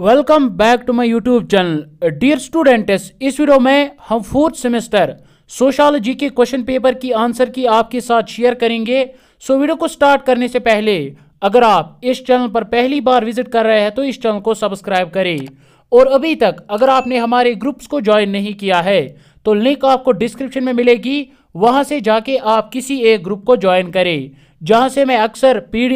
Welcome back to my YouTube channel dear students इस video में हम फोर्थ सेमेस्टर सोशोलॉजी के क्वेश्चन पेपर की आंसर की आपके साथ शेयर करेंगे सो वीडियो को स्टार्ट करने से पहले अगर आप इस चैनल पर पहली बार विजिट कर रहे हैं तो इस चैनल को सब्सक्राइब करें और अभी तक अगर आपने हमारे ग्रुप्स को ज्वाइन नहीं किया है तो लिंक आपको डिस्क्रिप्शन में मिलेगी वहां से जाके आप किसी एक ग्रुप को ज्वाइन करें जहाँ से मैं अक्सर पी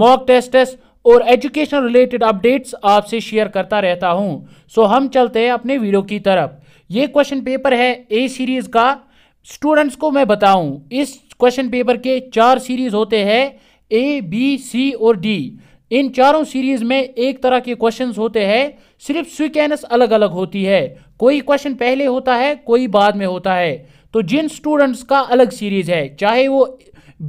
मॉक टेस्टस और एजुकेशन रिलेटेड अपडेट्स आपसे शेयर करता रहता हूँ सो हम चलते हैं अपने वीडियो की तरफ ये क्वेश्चन पेपर है ए सीरीज़ का स्टूडेंट्स को मैं बताऊं इस क्वेश्चन पेपर के चार सीरीज़ होते हैं ए बी सी और डी इन चारों सीरीज में एक तरह के क्वेश्चंस होते हैं सिर्फ स्वीकैनस अलग अलग होती है कोई क्वेश्चन पहले होता है कोई बाद में होता है तो जिन स्टूडेंट्स का अलग सीरीज है चाहे वो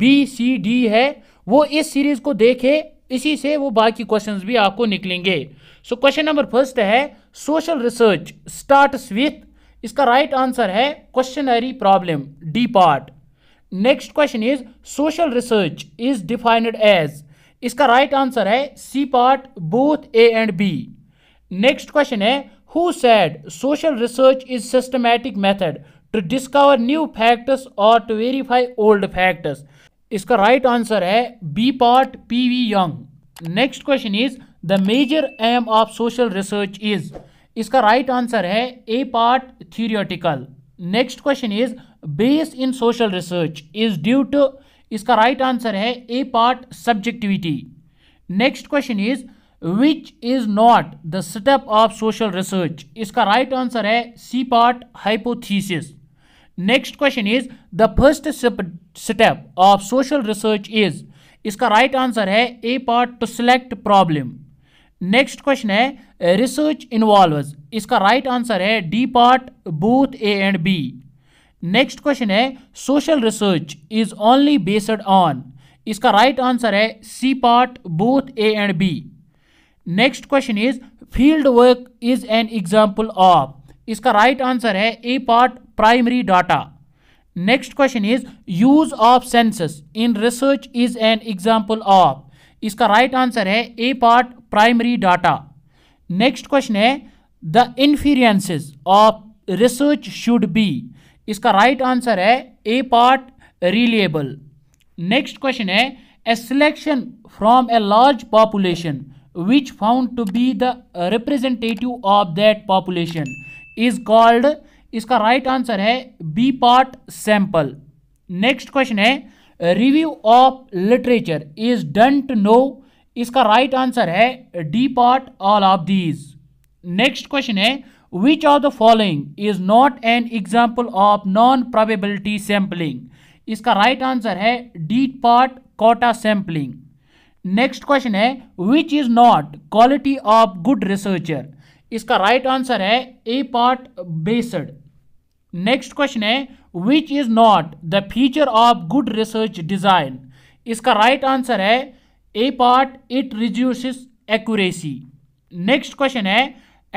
बी सी डी है वो इस सीरीज को देखे इसी से वो बाकी क्वेश्चन भी आपको निकलेंगे सो क्वेश्चन नंबर फर्स्ट है सोशल रिसर्च स्टार्ट विथ इसका राइट right आंसर है questionnaire problem D part next question is social research is defined as इसका राइट right आंसर है C part both A and B next question है who said social research is systematic method to discover new factors और to verify old factors इसका right right answer है B part P V young next question is the major aim of social research is इसका right right answer है A part theoretical next question is bias in social research is due to इसका right right answer है A part subjectivity next question is which is not the step of social research इसका right right answer है C part hypothesis next question is the first step of social research is इसका right right answer है A part to select problem next question है research involve इसका right right answer है D part both A and B next question है social research is only based on इसका right right answer है C part both A and B next question is field work is an example of इसका right right answer है A part primary data. Next question is use of census in research is an example of. इसका right answer है A part primary data. Next question है the inferences of research should be. इसका right answer है A part reliable. Next question है a selection from a large population which found to be the representative of that population is called इसका right right answer है B part sample next question है review of literature is don't know इसका right right answer है D part all of these next question है which of the following is not an example of non probability sampling इसका right right answer है D part quota sampling next question है which is not quality of good researcher इसका right right answer है A part biased next question है which is not the feature of good research design इसका right right answer है A part it reduces accuracy next question है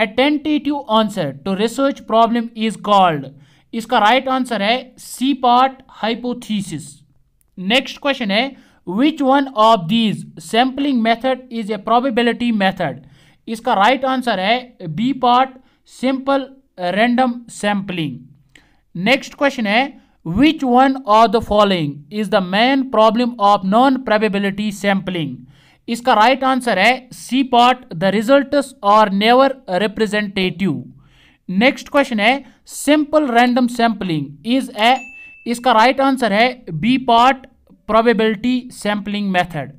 a tentative answer to research problem is called इसका right right answer है C part hypothesis next question है which one of these sampling method is a probability method इसका right answer है B part simple random sampling next question है which one of the following is the main problem of non probability sampling इसका right right answer है C part the result are never representative next question है simple random sampling is a इसका right right answer है B part probability sampling method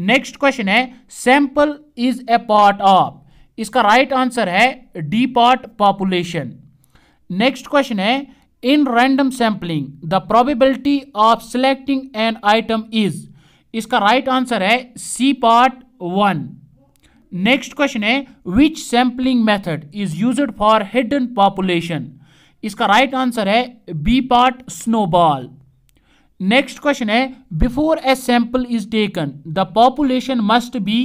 next question है sample is a part of इसका right right answer है D part population next question है in random sampling the probability of selecting an item is इसका right right answer है C part one next question है which sampling method is used for hidden population इसका right right answer है B part snowball next question है before a sample is taken the population must be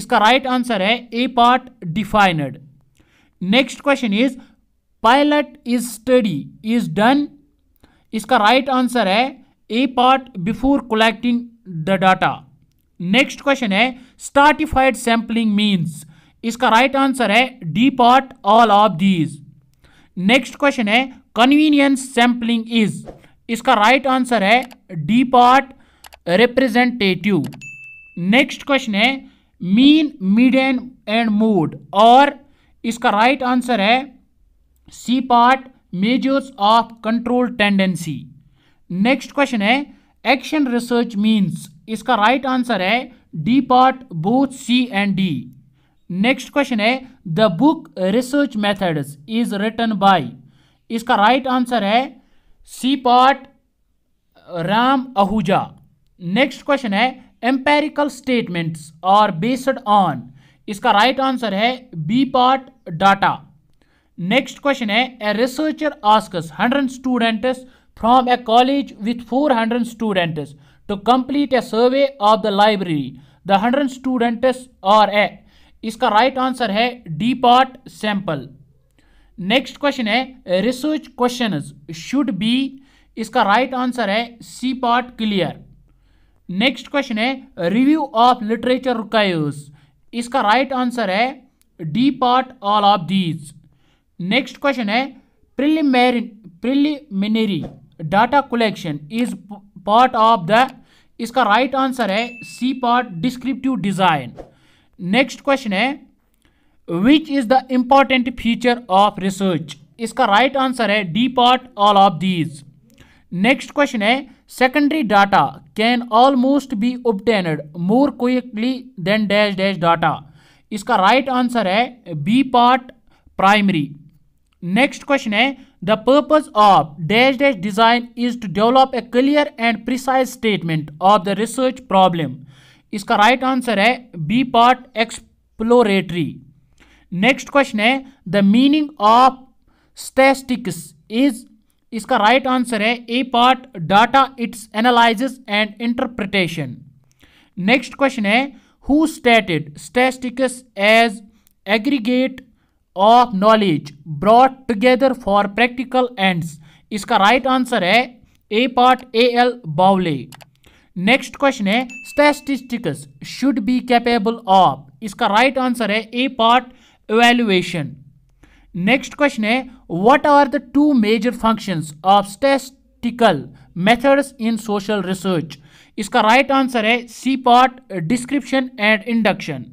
इसका right right answer है A part defined next question is pilot is study is done इसका right right answer है A part before collecting the data next question है stratified sampling means इसका right right answer है D part all of these next question है convenience sampling is इसका right answer है D part representative next question है mean median and mode और इसका right answer है C part measures of central tendency next question है action research means इसका right answer है D part both C and D next question है the book research methods is written by इसका right answer है C part Ram Ahuja next question है empirical statements are based on इसका right right answer है B part data next question है a researcher asks hundred students from a college with four hundred students to complete a survey of the library the hundred students are a इसका right right answer है D part sample next question है research question should be इसका right right answer है C part clear next question है review of literature requires इसका right right answer है D part all of these next question है preliminary preliminary data collection is part of the इसका right right answer है C part descriptive design next question है which is the important feature of research इसका right right answer है D part all of these next question है secondary data can almost be obtained more quickly then dash dash data इसका right right answer है B part primary next question है the purpose of dash dash design is to develop a clear and precise statement of the research problem इसका right right answer है B part exploratory next question है the meaning of statistics is इसका right right answer है A part data its analyze and interpretation next question है who stated statistics as aggregate of knowledge brought together for practical ends इसका right right answer है A part A L Bowley next question है statistics should be capable of इसका right right answer है A part evaluation next question hai what are the two major functions of statistical methods in social research इसका right right answer है C part description and induction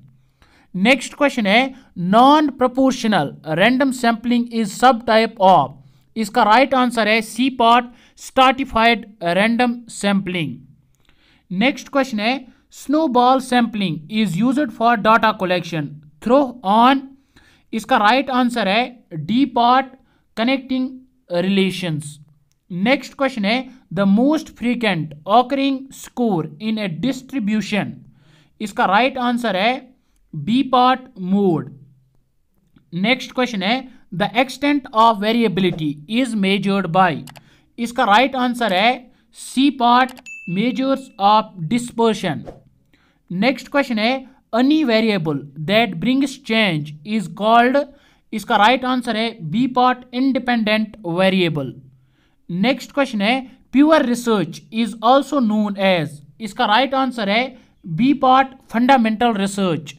next question है non proportional random sampling is sub type of इसका right right answer है C part stratified random sampling next question है snowball sampling is use for data collection through on इसका right right answer है D part connecting relations next question है the most frequent occurring score in a distribution इसका right right answer है B part mode next question है the extent of variability is measured by इसका right right answer है C part measures of dispersion next question है any variable that brings change is called इसका right right answer है B part independent variable next question है pure research is also known as इसका right right answer है B part fundamental research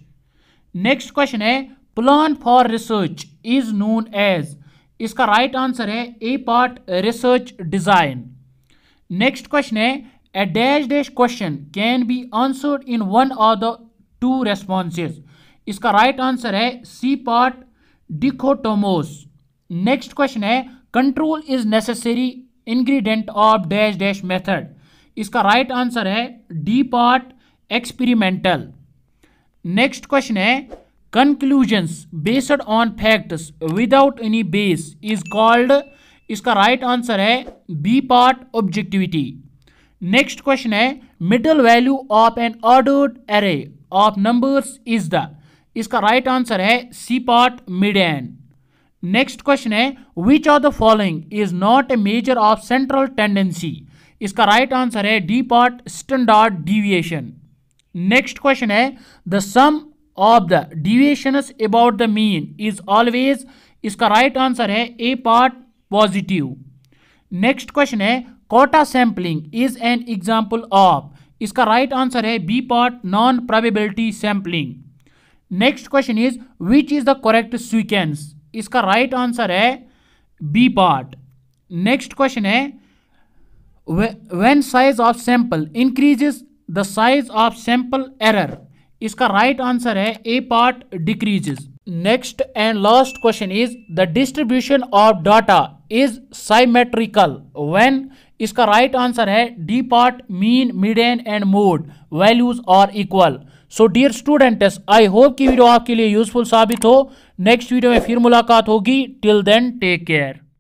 next question है plan for research is known as इसका right right answer है A part research design next question है a dash dash question can be answered in one of the two responses इसका right right answer है C part dichotomous next question है control is necessary ingredient of dash dash method इसका right right answer है D part experimental next question है conclusions based on facts without any bias is called इसका right right answer है B part objectivity next question है middle value of an ordered array of numbers is the इसका right right answer है C mid N next question है which of the following is not a measure of central tendency इसका right right answer है D part standard deviation next question है the sum of the deviation about the mean is always इसका right right answer है A part positive next question है Kota sampling is an example of इसका right right answer है B part non probability sampling next question is which is the correct sequence इसका right right answer है B part next question है when size of sample increases the size of sample error इसका right right answer है A part decreases next and last question is the distribution of data is symmetrical when इसका right answer है D part mean median and mode values are equal so dear students I hope की video आपके लिए useful साबित हो next video में फिर मुलाकात होगी टिल देन टेक केयर